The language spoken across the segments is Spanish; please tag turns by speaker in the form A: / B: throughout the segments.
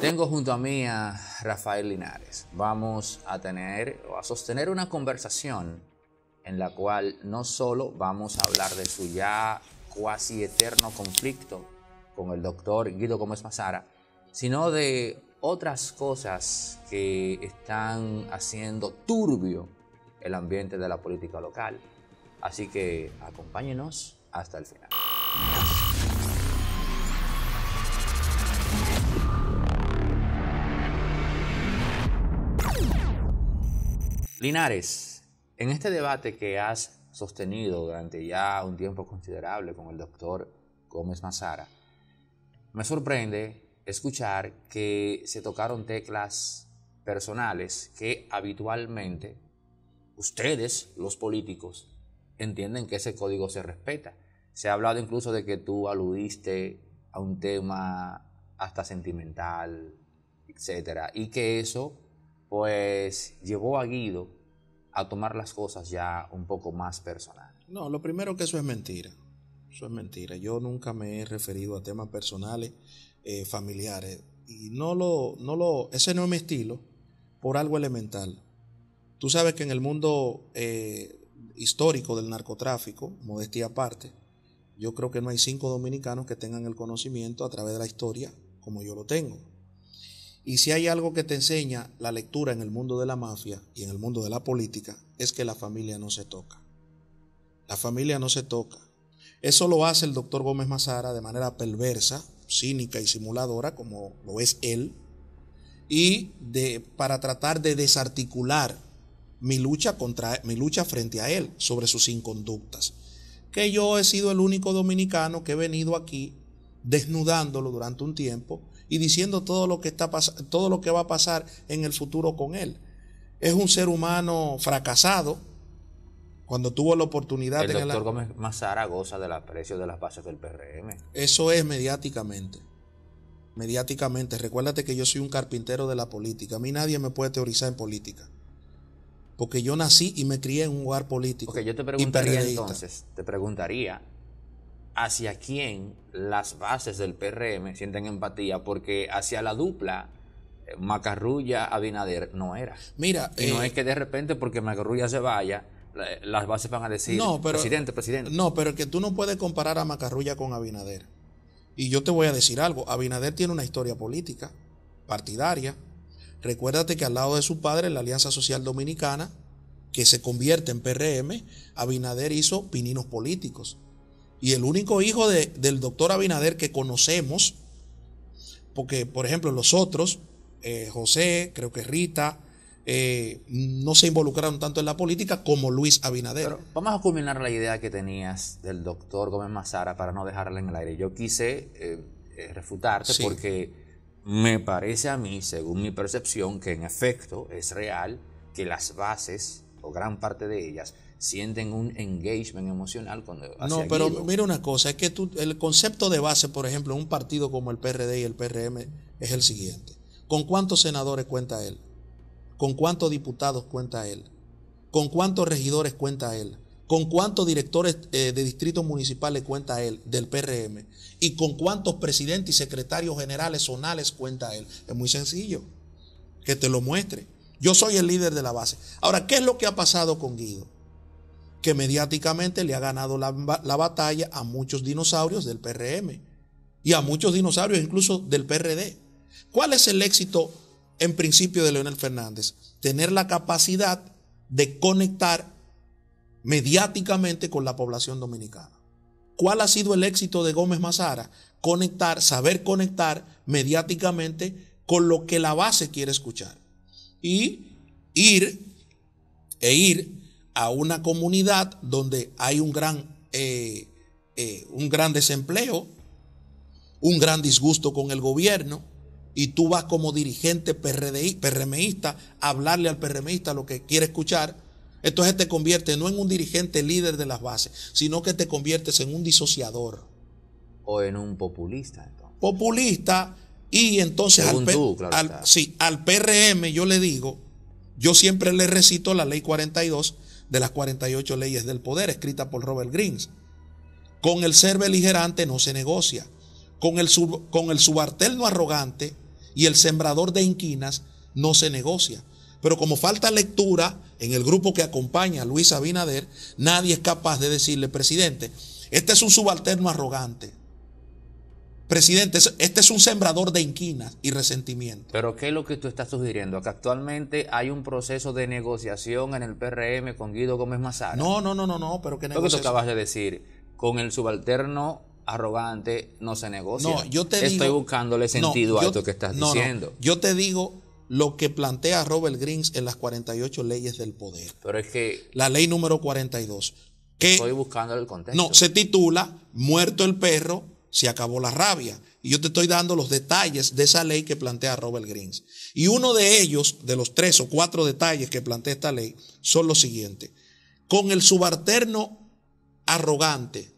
A: Tengo junto a mí a Rafael Linares. Vamos a tener a sostener una conversación en la cual no solo vamos a hablar de su ya cuasi eterno conflicto con el doctor Guido Gómez Mazara, sino de otras cosas que están haciendo turbio el ambiente de la política local. Así que acompáñenos hasta el final. Linares, en este debate que has sostenido durante ya un tiempo considerable con el doctor Gómez Mazara, me sorprende escuchar que se tocaron teclas personales que habitualmente ustedes, los políticos, entienden que ese código se respeta. Se ha hablado incluso de que tú aludiste a un tema hasta sentimental, etcétera, y que eso pues llevó a Guido a tomar las cosas ya un poco más personal. No, lo primero que eso es mentira.
B: Eso es mentira. Yo nunca me he referido a temas personales, eh, familiares. Y no lo, no lo, ese no es mi estilo, por algo elemental. Tú sabes que en el mundo eh, histórico del narcotráfico, modestia aparte, yo creo que no hay cinco dominicanos que tengan el conocimiento a través de la historia como yo lo tengo. Y si hay algo que te enseña la lectura en el mundo de la mafia y en el mundo de la política, es que la familia no se toca. La familia no se toca. Eso lo hace el doctor Gómez Mazara de manera perversa, cínica y simuladora, como lo es él, y de, para tratar de desarticular mi lucha, contra, mi lucha frente a él sobre sus inconductas. Que yo he sido el único dominicano que he venido aquí desnudándolo durante un tiempo y diciendo todo lo que está todo lo que va a pasar en el futuro con él. Es un ser humano fracasado cuando tuvo la oportunidad el de Gómez
A: Mazara goza del aprecio de las bases del PRM.
B: Eso es mediáticamente. Mediáticamente, recuérdate que yo soy un carpintero de la política. A mí nadie me puede teorizar en política. Porque yo nací y me crié en un lugar político. Ok, yo te preguntaría entonces,
A: te preguntaría, hacia quién las bases del PRM sienten empatía, porque hacia la dupla eh, Macarrulla Abinader no era. Mira, y no eh, es que de repente porque Macarrulla se vaya, las bases van a decir no, presidente, presidente.
B: No, pero que tú no puedes comparar a Macarrulla con Abinader. Y yo te voy a decir algo, Abinader tiene una historia política, partidaria. Recuérdate que al lado de su padre, la Alianza Social Dominicana, que se convierte en PRM, Abinader hizo pininos políticos. Y el único hijo del doctor Abinader que conocemos, porque por ejemplo los otros, eh, José, creo que Rita, eh, no se involucraron tanto en la política como Luis Abinader.
A: vamos a culminar la idea que tenías del doctor Gómez Mazara para no dejarla en el aire. Yo quise eh, refutarte porque me parece a mí, según mi percepción, que en efecto es real que las bases o gran parte de ellas sienten un engagement emocional cuando... no, pero
B: mira una cosa, es que el concepto de base, por ejemplo, en un partido como el PRD y el PRM es el siguiente. ¿Con cuántos senadores cuenta él? ¿Con cuántos diputados cuenta él? ¿Con cuántos regidores cuenta él? ¿Con cuántos directores eh, de distritos municipales cuenta él del PRM? ¿Y con cuántos presidentes y secretarios generales zonales cuenta él? Es muy sencillo que te lo muestre. Yo soy el líder de la base. Ahora, ¿qué es lo que ha pasado con Guido? que mediáticamente le ha ganado la, batalla a muchos dinosaurios del PRM y a muchos dinosaurios incluso del PRD. ¿Cuál es el éxito en principio de Leonel Fernández? Tener la capacidad de conectar mediáticamente con la población dominicana. ¿Cuál ha sido el éxito de Gómez Mazara? Conectar, saber conectar mediáticamente con lo que la base quiere escuchar. Y ir e ir a una comunidad donde hay un gran, eh, eh, un gran desempleo, un gran disgusto con el gobierno, y tú vas como dirigente PRMista a hablarle al PRMista lo que quiere escuchar, entonces te convierte no en un dirigente líder de las bases, sino que te conviertes en un disociador. O en un
A: populista.
B: Populista. Y entonces al, al PRM yo le digo, yo siempre le recito la ley 42 de las 48 leyes del poder escrita por Robert Greens. Con el ser beligerante no se negocia. Con el, sub, con el arrogante y el sembrador de inquinas no se negocia. Pero como falta lectura en el grupo que acompaña a Luis Abinader, nadie es capaz de decirle, presidente, este es un subalterno arrogante, Presidente, este es un sembrador de inquinas y resentimiento.
A: Pero ¿qué es lo que tú estás sugiriendo? Que actualmente hay un proceso de negociación en el PRM con Guido Gómez Mazara. No, no,
B: no, no, no, pero ¿qué Lo que tú acabas
A: de decir, con el subalterno arrogante no se negocia. No, yo te digo... Estoy buscándole sentido a esto que estás diciendo.
B: yo te digo lo que plantea Robert Greens en las 48 leyes del poder.
A: Pero es que...
B: La ley número 42.
A: Que, Estoy buscando el contexto. No,
B: se titula Muerto el perro, se acabó la rabia. Y yo te estoy dando los detalles de esa ley que plantea Robert Greens. Y uno de ellos, de los tres o cuatro detalles que plantea esta ley, son los siguientes. Con el subalterno arrogante,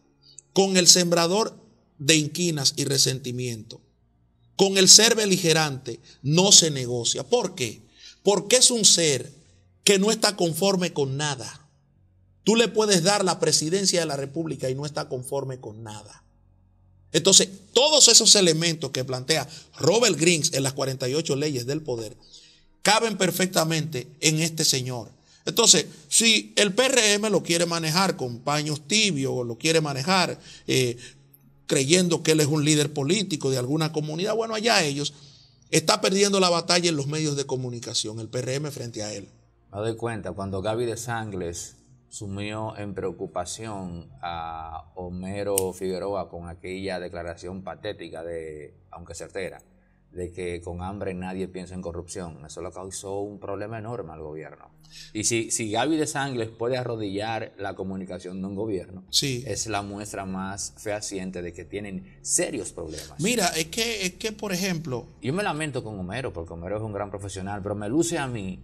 B: con el sembrador de inquinas y resentimiento, con el ser beligerante, no se negocia. ¿Por qué? Porque es un ser que no está conforme con nada. Tú le puedes dar la presidencia de la República y no está conforme con nada. Entonces, todos esos elementos que plantea Robert Griggs en las 48 leyes del poder caben perfectamente en este señor. Entonces, si el PRM lo quiere manejar con paños tibios, lo quiere manejar eh, creyendo que él es un líder político de alguna comunidad, bueno, allá ellos, está
A: perdiendo la batalla en los medios de comunicación, el PRM frente a él. Me doy cuenta, cuando Gaby de Sangles sumió en preocupación a Homero Figueroa con aquella declaración patética de, aunque certera, de que con hambre nadie piensa en corrupción. Eso le causó un problema enorme al gobierno. Y si, si Gaby de Sangles puede arrodillar la comunicación de un gobierno, sí. es la muestra más fehaciente de que tienen serios problemas. Mira, es que, es que, por ejemplo... Yo me lamento con Homero, porque Homero es un gran profesional, pero me luce a mí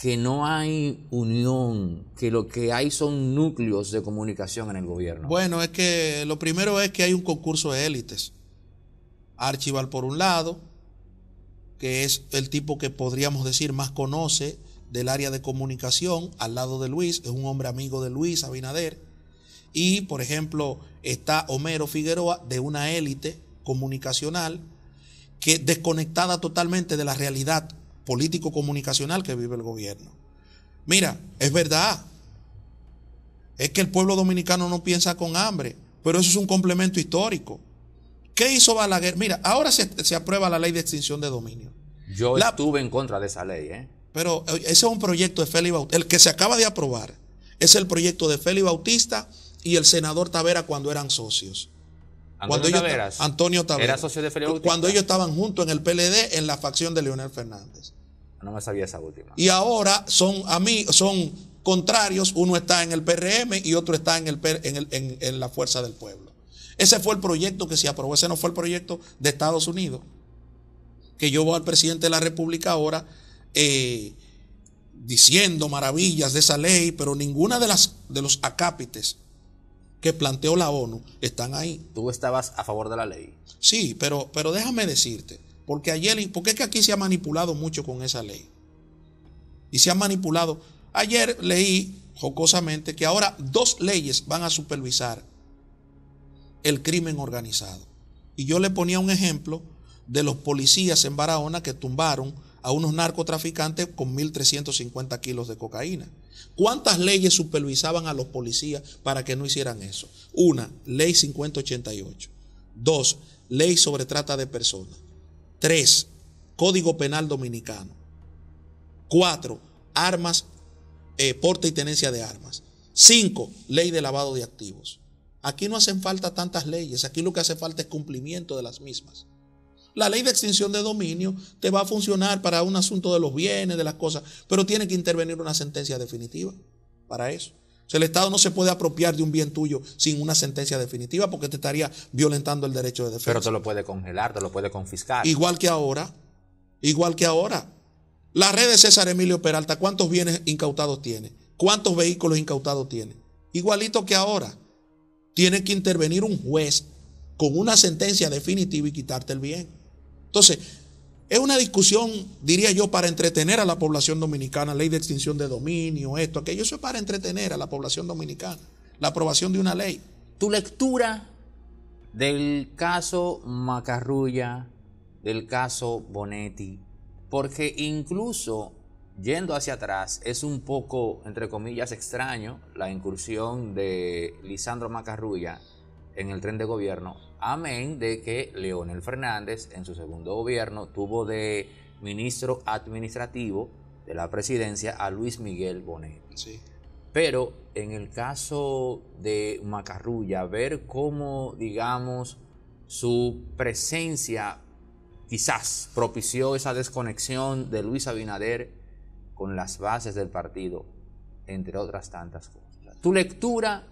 A: que no hay unión, que lo que hay son núcleos de comunicación en el gobierno?
B: Bueno, es que lo primero es que hay un concurso de élites. Archival por un lado, que es el tipo que podríamos decir más conoce del área de comunicación, al lado de Luis, es un hombre amigo de Luis Abinader. Y, por ejemplo, está Homero Figueroa de una élite comunicacional que desconectada totalmente de la realidad político comunicacional que vive el gobierno. Mira, es verdad. Es que el pueblo dominicano no piensa con hambre, pero eso es un complemento histórico. ¿Qué hizo Balaguer? Mira, ahora se, aprueba la ley de extinción de dominio.
A: Yo estuve en contra de esa ley, ¿eh?
B: Pero eh, ese es un proyecto de Félix Bautista. El que se acaba de aprobar es el proyecto de Félix Bautista y el senador Tavera cuando eran socios.
A: Antonio cuando Taveras,
B: Antonio Era socio de Cuando ellos estaban juntos en el PLD, en la facción de Leonel Fernández.
A: Ah, no me sabía esa última.
B: Y ahora son a son contrarios. Uno está en el PRM y otro está en, el, en, la Fuerza del Pueblo. Ese fue el proyecto que se aprobó. Ese no fue el proyecto de Estados Unidos. Que yo voy al presidente de la República ahora eh, diciendo maravillas de esa ley, pero ninguna de las de los acápites que planteó la ONU están ahí. Tú estabas a favor de la ley. Sí, pero, pero déjame decirte, porque ayer, porque es que aquí se ha manipulado mucho con esa ley. Y se ha manipulado. Ayer leí jocosamente que ahora dos leyes van a supervisar el crimen organizado. Y yo le ponía un ejemplo de los policías en Barahona que tumbaron a unos narcotraficantes con 1.350 kilos de cocaína. ¿Cuántas leyes supervisaban a los policías para que no hicieran eso? Una, ley 5088. Dos, ley sobre trata de personas. Tres, Código Penal Dominicano. Cuatro, armas, eh, porte y tenencia de armas. Cinco, ley de lavado de activos. Aquí no hacen falta tantas leyes, aquí lo que hace falta es cumplimiento de las mismas. La ley de extinción de dominio te va a funcionar para un asunto de los bienes, de las cosas, pero tiene que intervenir una sentencia definitiva para eso. O el Estado no se puede apropiar de un bien tuyo sin una sentencia definitiva porque te estaría violentando el derecho de defensa. Pero te lo
A: puede congelar, te lo puede confiscar.
B: Igual que ahora, igual que ahora. La red de César Emilio Peralta, ¿cuántos bienes incautados tiene? ¿Cuántos vehículos incautados tiene? Igualito que ahora. Tiene que intervenir un juez con una sentencia definitiva y quitarte el bien. Entonces, es una discusión, diría yo, para entretener a la población dominicana, ley de extinción de dominio, esto, aquello, eso es para
A: entretener a la población dominicana, la aprobación de una ley. Tu lectura del caso Macarrulla, del caso Bonetti, porque incluso yendo hacia atrás es un poco, entre comillas, extraño la incursión de Lisandro Macarrulla en el tren de gobierno, Amén de que Leonel Fernández en su segundo gobierno tuvo de ministro administrativo de la presidencia a Luis Miguel Bonet. Sí. Pero en el caso de Macarrulla, ver cómo, digamos, su presencia quizás propició esa desconexión de Luis Abinader con las bases del partido, entre otras tantas cosas. Tu lectura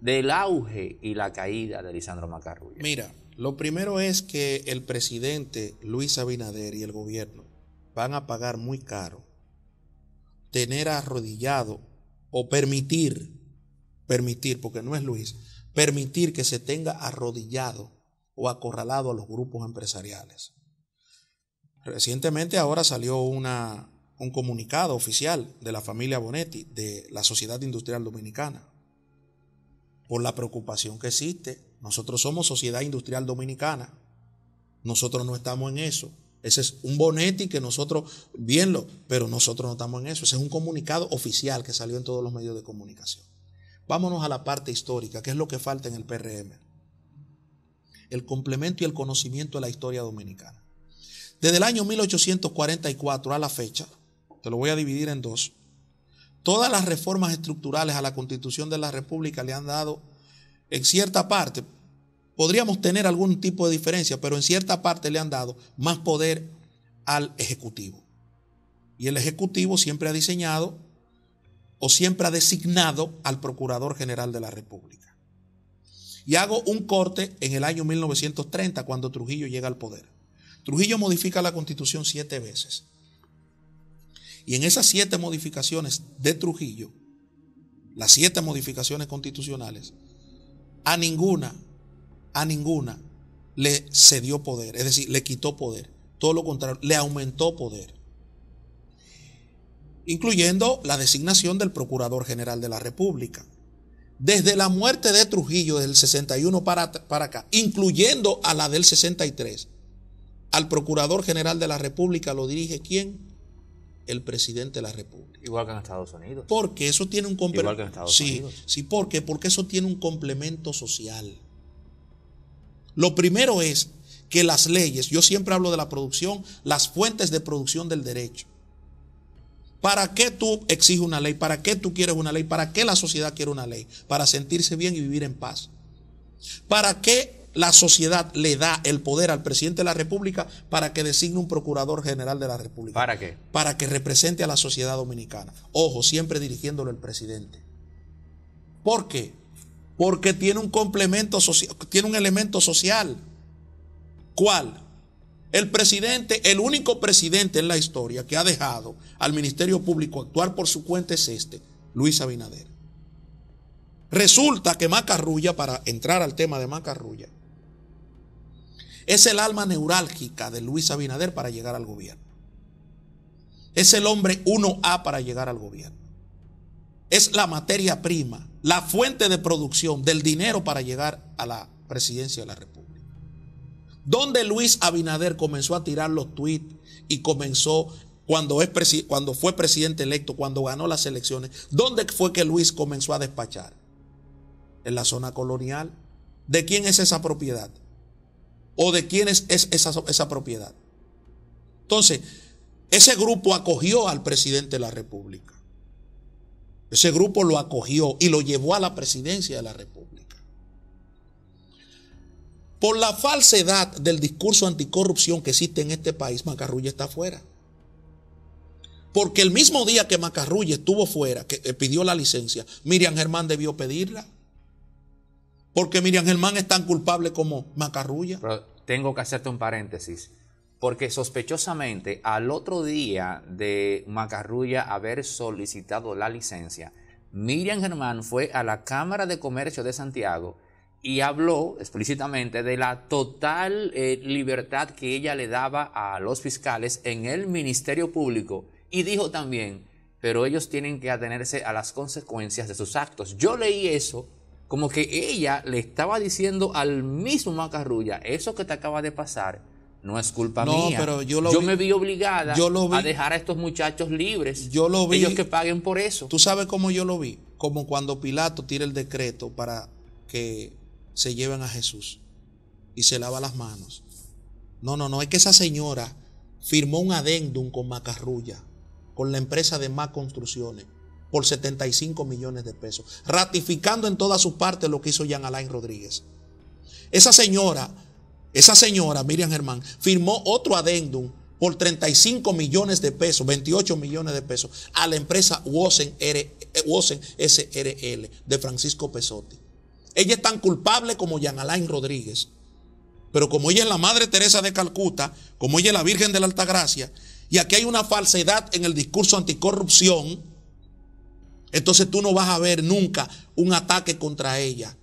A: del auge y la caída de Lisandro Macarrullo?
B: Mira, lo primero es que el presidente Luis Abinader y el gobierno van a pagar muy caro tener arrodillado o permitir, permitir, porque no es Luis, permitir que se tenga arrodillado o acorralado a los grupos empresariales. Recientemente ahora salió una, un comunicado oficial de la familia Bonetti, de la Sociedad Industrial Dominicana, por la preocupación que existe. Nosotros somos sociedad industrial dominicana. Nosotros no estamos en eso. Ese es un bonetti que nosotros, bienlo, pero nosotros no estamos en eso. Ese es un comunicado oficial que salió en todos los medios de comunicación. Vámonos a la parte histórica, que es lo que falta en el PRM. El complemento y el conocimiento de la historia dominicana. Desde el año 1844 a la fecha, te lo voy a dividir en dos, Todas las reformas estructurales a la constitución de la República le han dado, en cierta parte, podríamos tener algún tipo de diferencia, pero en cierta parte le han dado más poder al Ejecutivo. Y el Ejecutivo siempre ha diseñado o siempre ha designado al Procurador General de la República. Y hago un corte en el año 1930, cuando Trujillo llega al poder. Trujillo modifica la constitución siete veces. Y en esas siete modificaciones de Trujillo, las siete modificaciones constitucionales, a ninguna, a ninguna le cedió poder, es decir, le quitó poder. Todo lo contrario, le aumentó poder. Incluyendo la designación del Procurador General de la República. Desde la muerte de Trujillo del 61 para, para acá, incluyendo a la del 63, al Procurador General de la República lo dirige quién? el presidente de la República.
A: Igual que en Estados Unidos.
B: Porque eso tiene un complemento. sí, Sí, porque, porque eso tiene un complemento social. Lo primero es que las leyes, yo siempre hablo de la producción, las fuentes de producción del derecho. ¿Para qué tú exiges una ley? ¿Para qué tú quieres una ley? ¿Para qué la sociedad quiere una ley? Para sentirse bien y vivir en paz. ¿Para qué la sociedad le da el poder al presidente de la República para que designe un procurador general de la
A: República. ¿Para qué?
B: Para que represente a la sociedad dominicana. Ojo, siempre dirigiéndolo el presidente. ¿Por qué? Porque tiene un complemento social, tiene un elemento social. ¿Cuál? El presidente, el único presidente en la historia que ha dejado al Ministerio Público actuar por su cuenta es este, Luis Abinader. Resulta que Macarrulla, para entrar al tema de Macarrulla, es el alma neurálgica de Luis Abinader para llegar al gobierno. Es el hombre 1A para llegar al gobierno. Es la materia prima, la fuente de producción del dinero para llegar a la presidencia de la República. ¿Dónde Luis Abinader comenzó a tirar los tweets y comenzó cuando, es cuando fue presidente electo, cuando ganó las elecciones, ¿dónde fue que Luis comenzó a despachar? En la zona colonial. ¿De quién es esa propiedad? o de quién es, esa, propiedad. Entonces, ese grupo acogió al presidente de la República. Ese grupo lo acogió y lo llevó a la presidencia de la República. Por la falsedad del discurso anticorrupción que existe en este país, Macarrulla está fuera. Porque el mismo día que Macarrulla estuvo fuera, que eh, pidió la licencia, Miriam Germán debió
A: pedirla. Porque
B: Miriam Germán es tan culpable como
A: Macarrulla. tengo que hacerte un paréntesis. Porque sospechosamente al otro día de Macarrulla haber solicitado la licencia, Miriam Germán fue a la Cámara de Comercio de Santiago y habló explícitamente de la total eh, libertad que ella le daba a los fiscales en el Ministerio Público y dijo también, pero ellos tienen que atenerse a las consecuencias de sus actos. Yo leí eso como que ella le estaba diciendo al mismo Macarrulla, eso que te acaba de pasar, no es culpa no, mía. Pero yo, me vi obligada a dejar a estos muchachos libres. Yo lo vi, ellos que paguen por eso. Tú sabes cómo yo lo vi.
B: Como cuando Pilato tira el decreto para que se lleven a Jesús y se lava las manos. No, no, no. Es que esa señora firmó un adendum con Macarrulla, con la empresa de Más Construcciones por 75 millones de pesos, ratificando en todas sus partes lo que hizo Jean Alain Rodríguez. Esa señora, esa señora Miriam Germán, firmó otro adendum por 35 millones de pesos, 28 millones de pesos, a la empresa Wosen, eh, SRL de Francisco Pesotti. Ella es tan culpable como Jean Alain Rodríguez. Pero como ella es la Madre Teresa de Calcuta, como ella es la Virgen de la Altagracia, y aquí hay una falsedad en el discurso anticorrupción, entonces tú no vas a ver nunca un ataque contra ella.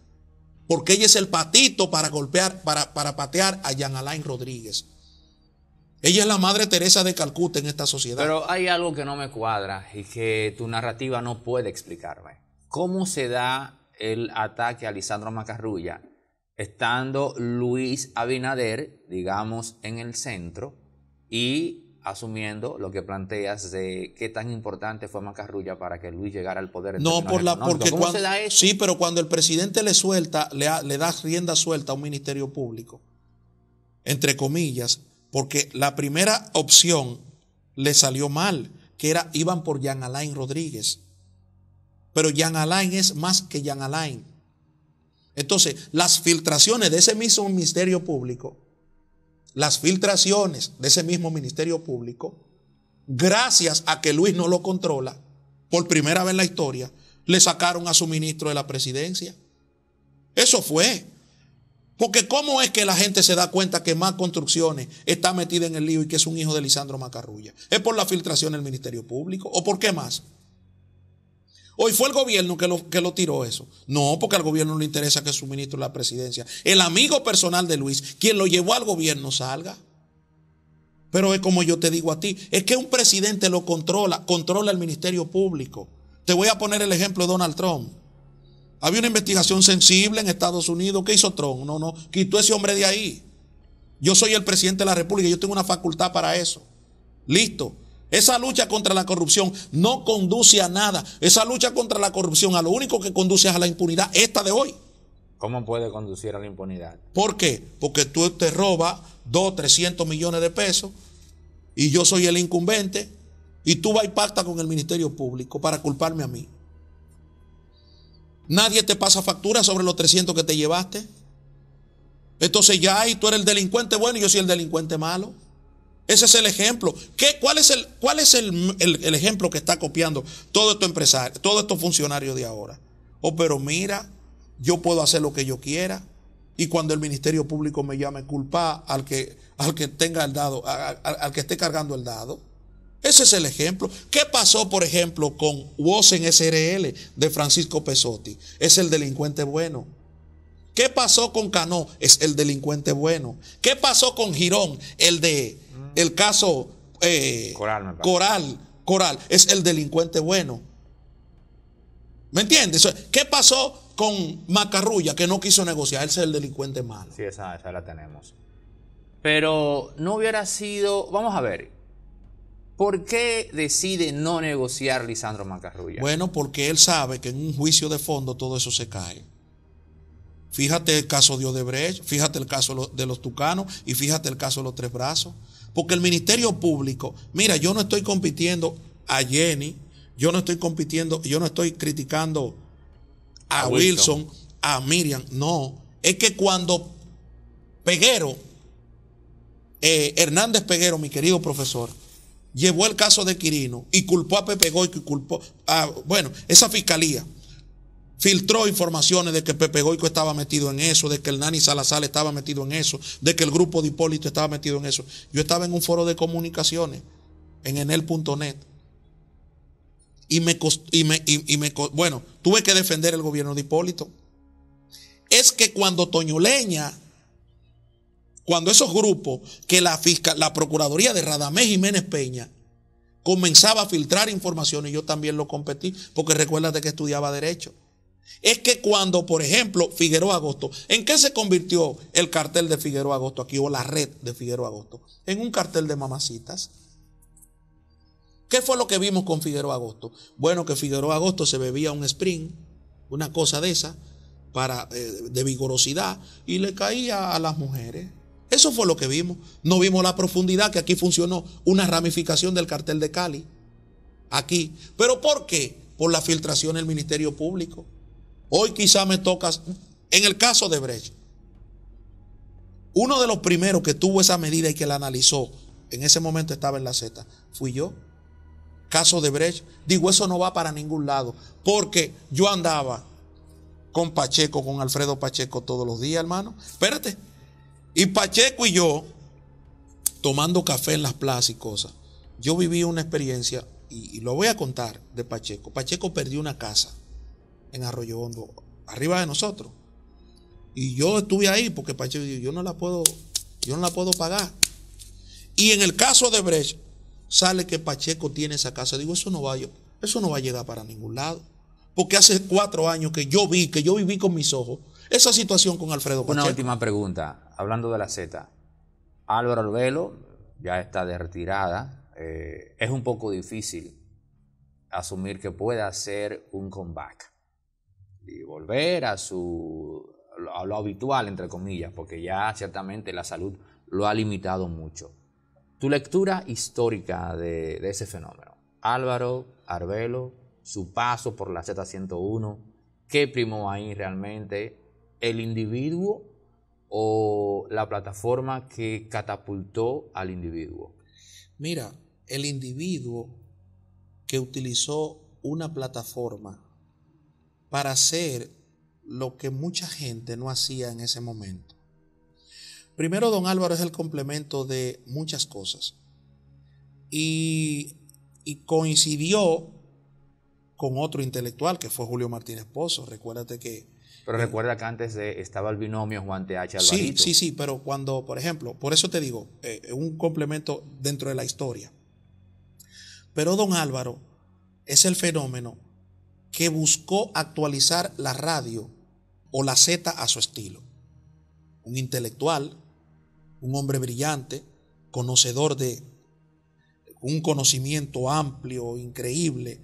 B: Porque ella es el patito para golpear, para, patear a Jean Alain Rodríguez. Ella es la madre Teresa de Calcuta en esta sociedad. Pero
A: hay algo que no me cuadra y que tu narrativa no puede explicarme. ¿Cómo se da el ataque a Lisandro Macarrulla estando Luis Abinader, digamos, en el centro y asumiendo lo que planteas de qué tan importante fue Macarrulla para que Luis llegara al poder. No, por la, porque cuando,
B: sí, pero cuando el presidente le suelta, le, le da rienda suelta a un ministerio público, entre comillas, porque la primera opción le salió mal, que era iban por Jean Alain Rodríguez. Pero Jean Alain es más que Jean Alain. Entonces, las filtraciones de ese mismo ministerio público las filtraciones de ese mismo Ministerio Público, gracias a que Luis no lo controla, por primera vez en la historia, le sacaron a su ministro de la presidencia. Eso fue. Porque ¿cómo es que la gente se da cuenta que más construcciones está metida en el lío y que es un hijo de Lisandro Macarrulla? ¿Es por la filtración del Ministerio Público o por qué más? Hoy fue el gobierno que lo, que lo tiró eso. No, porque al gobierno no le interesa que suministro la presidencia. El amigo personal de Luis, quien lo llevó al gobierno, salga. Pero es como yo te digo a ti, es que un presidente lo controla, controla el Ministerio Público. Te voy a poner el ejemplo de Donald Trump. Había una investigación sensible en Estados Unidos. ¿Qué hizo Trump? No, no, quitó ese hombre de ahí. Yo soy el presidente de la República, yo tengo una facultad para eso. Listo. Esa lucha contra la corrupción no conduce a nada. Esa lucha contra la corrupción a lo único que conduce es a la impunidad, esta de hoy.
A: ¿Cómo puede conducir a la impunidad?
B: ¿Por qué? Porque tú te robas 2, 300 millones de pesos y yo soy el incumbente y tú vas y pactas con el Ministerio Público para culparme a mí. Nadie te pasa factura sobre los 300 que te llevaste. Entonces ya ahí tú eres el delincuente bueno y yo soy el delincuente malo. Ese es el ejemplo. ¿Cuál es, el, cuál es el, ejemplo que está copiando todo estos empresarios, todo estos funcionarios de ahora? Oh, pero mira, yo puedo hacer lo que yo quiera. Y cuando el Ministerio Público me llame, culpa al que, al que tenga el dado, al, que esté cargando el dado. Ese es el ejemplo. ¿Qué pasó, por ejemplo, con Wosen SRL de Francisco Pesotti? Es el delincuente bueno. ¿Qué pasó con Cano? Es el delincuente bueno. ¿Qué pasó con Girón? El de el caso eh, Coral, Coral, Coral, es el delincuente bueno. ¿Me entiendes? ¿Qué pasó con Macarrulla que no quiso negociar? Él es el delincuente malo.
A: Sí, esa, esa la tenemos. Pero no hubiera sido, vamos a ver, ¿Por qué decide no negociar Lisandro Macarrulla?
B: Bueno, porque él sabe que en un juicio de fondo todo eso se cae. Fíjate el caso de Odebrecht, fíjate el caso de los Tucanos y fíjate el caso de los Tres Brazos. Porque el Ministerio Público, mira, yo no estoy compitiendo a Jenny, yo no estoy compitiendo, yo no estoy criticando a, Wilson, a Miriam, no. Es que cuando Peguero, eh, Hernández Peguero, mi querido profesor, llevó el caso de Quirino y culpó a Pepe Goy, y culpó a, bueno, esa fiscalía filtró informaciones de que Pepe Goico estaba metido en eso, de que el Nani Salazar estaba metido en eso, de que el grupo de Hipólito estaba metido en eso. Yo estaba en un foro de comunicaciones en enel.net y me, y me, y, me, bueno, tuve que defender el gobierno de Hipólito. Es que cuando Toño Leña cuando esos grupos que la, la Procuraduría de Radamés Jiménez Peña comenzaba a filtrar informaciones, yo también lo competí, porque recuérdate que estudiaba Derecho. Es que cuando, por ejemplo, Figueroa Agosto, ¿en qué se convirtió el cartel de Figueroa Agosto aquí o la red de Figueroa Agosto? En un cartel de mamacitas. ¿Qué fue lo que vimos con Figueroa Agosto? Bueno, que Figueroa Agosto se bebía un spring, una cosa de esa, para, eh, de vigorosidad, y le caía a las mujeres. Eso fue lo que vimos. No vimos la profundidad que aquí funcionó, una ramificación del cartel de Cali. Aquí. ¿Pero por qué? Por la filtración del Ministerio Público. Hoy quizá me tocas, en el caso de Brecht, uno de los primeros que tuvo esa medida y que la analizó, en ese momento estaba en la Z, fui yo. Caso de Brecht, digo, eso no va para ningún lado, porque yo andaba con Pacheco, con Alfredo Pacheco todos los días, hermano. Espérate. Y Pacheco y yo, tomando café en las plazas y cosas, yo viví una experiencia, y, y lo voy a contar, de Pacheco. Pacheco perdió una casa en Arroyo Hondo, arriba de nosotros. Y yo estuve ahí porque Pacheco dijo, yo no la puedo, yo no la puedo pagar. Y en el caso de Brecht, sale que Pacheco tiene esa casa. Digo, eso no va, eso no va a llegar para ningún lado. Porque hace cuatro años que yo vi, que yo viví con mis ojos, esa situación con Alfredo Pacheco. Una
A: última pregunta, hablando de la Z. Álvaro Albelo ya está de retirada. Eh, es un poco difícil asumir que pueda hacer un comeback y volver a su lo habitual, entre comillas, porque ya ciertamente la salud lo ha limitado mucho. Tu lectura histórica de, de ese fenómeno. Álvaro, Arbelo, su paso por la Z101, qué primó ahí realmente, el individuo o la plataforma que catapultó al individuo. Mira, el
B: individuo que utilizó una plataforma para hacer lo que mucha gente no hacía en ese momento. Primero, don Álvaro es el complemento de muchas cosas y, coincidió con otro intelectual que fue Julio Martínez Pozo. Recuérdate que...
A: Pero eh, recuerda que antes eh, estaba el binomio Juan H. Alvarito. Sí, sí, sí,
B: pero cuando, por ejemplo, por eso te digo, eh, un complemento dentro de la historia. Pero don Álvaro es el fenómeno que buscó actualizar la radio o la Z a su estilo. Un intelectual, un hombre brillante, conocedor de un conocimiento amplio, increíble.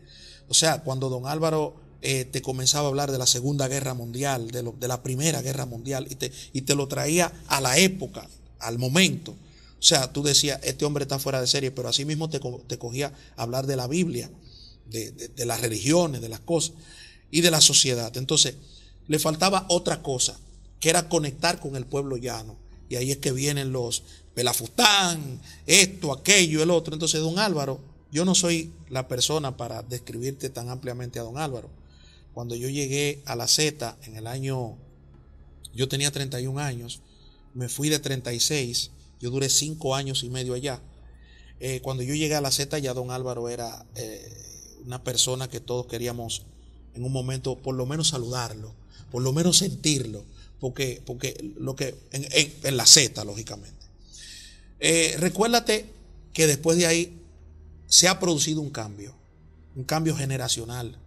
B: O sea, cuando don Álvaro eh, te comenzaba a hablar de la Segunda Guerra Mundial, de, la Primera Guerra Mundial, y te, y te lo traía a la época, al momento. O sea, tú decías, este hombre está fuera de serie, pero así mismo te, cogía hablar de la Biblia, de, las religiones, de las cosas y de la sociedad. Entonces, le faltaba otra cosa, que era conectar con el pueblo llano. Y ahí es que vienen los Pelafustán, esto, aquello, el otro. Entonces, don Álvaro, yo no soy la persona para describirte tan ampliamente a don Álvaro. Cuando yo llegué a la Z en el año, yo tenía 31 años, me fui de 36, yo duré 5 años y medio allá. Eh, cuando yo llegué a la Z ya don Álvaro era... Eh, una persona que todos queríamos en un momento por lo menos saludarlo, por lo menos sentirlo, porque, porque lo que en, la Z, lógicamente. Eh, recuérdate que después de ahí se ha producido un cambio, un cambio generacional,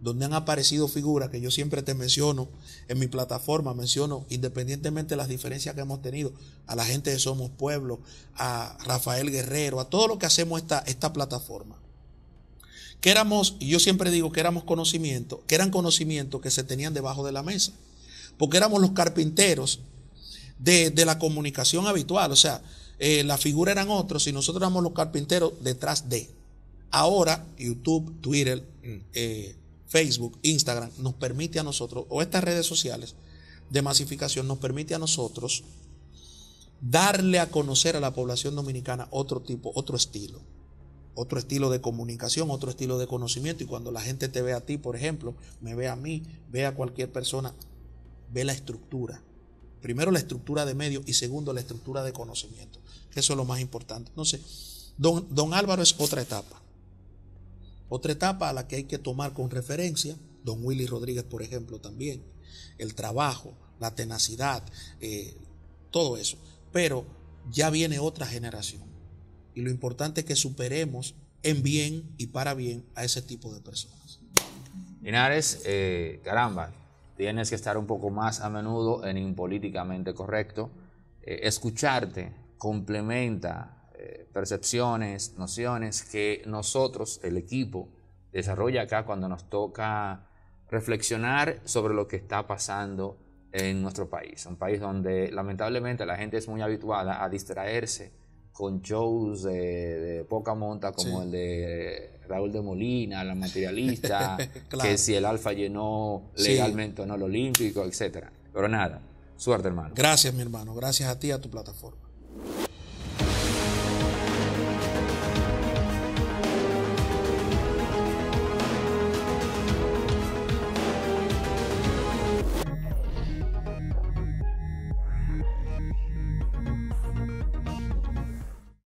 B: donde han aparecido figuras que yo siempre te menciono en mi plataforma, menciono independientemente las diferencias que hemos tenido, a la gente de Somos Pueblo, a Rafael Guerrero, a todo lo que hacemos esta plataforma que éramos, yo siempre digo que éramos conocimiento que eran conocimientos que se tenían debajo de la mesa, porque éramos los carpinteros de, la comunicación habitual, o sea, eh, la figura eran otros y nosotros éramos los carpinteros detrás de. Ahora YouTube, Twitter, mm. eh, Facebook, Instagram nos permite a nosotros, o estas redes sociales de masificación nos permite a nosotros darle a conocer a la población dominicana otro tipo, otro estilo otro estilo de comunicación, otro estilo de conocimiento. Y cuando la gente te ve a ti, por ejemplo, me ve a mí, ve a cualquier persona, ve la estructura. Primero la estructura de medios y segundo la estructura de conocimiento. Eso es lo más importante. Entonces, don, don Álvaro es otra etapa. Otra etapa a la que hay que tomar con referencia, don Willy Rodríguez, por ejemplo, también. El trabajo, la tenacidad, eh, todo eso. Pero ya viene otra generación y lo importante es que superemos en bien y para bien a ese tipo de personas.
A: Linares, eh, caramba, tienes que estar un poco más a menudo en impolíticamente correcto. Eh, escucharte complementa eh, percepciones, nociones que nosotros, el equipo, desarrolla acá cuando nos toca reflexionar sobre lo que está pasando en nuestro país. Un país donde lamentablemente la gente es muy habituada a distraerse con shows de, poca monta como el de Raúl de Molina, la materialista, que si el Alfa llenó legalmente o no el Olímpico, etcétera. Pero nada, suerte hermano. Gracias mi hermano, gracias
B: a ti, a tu plataforma.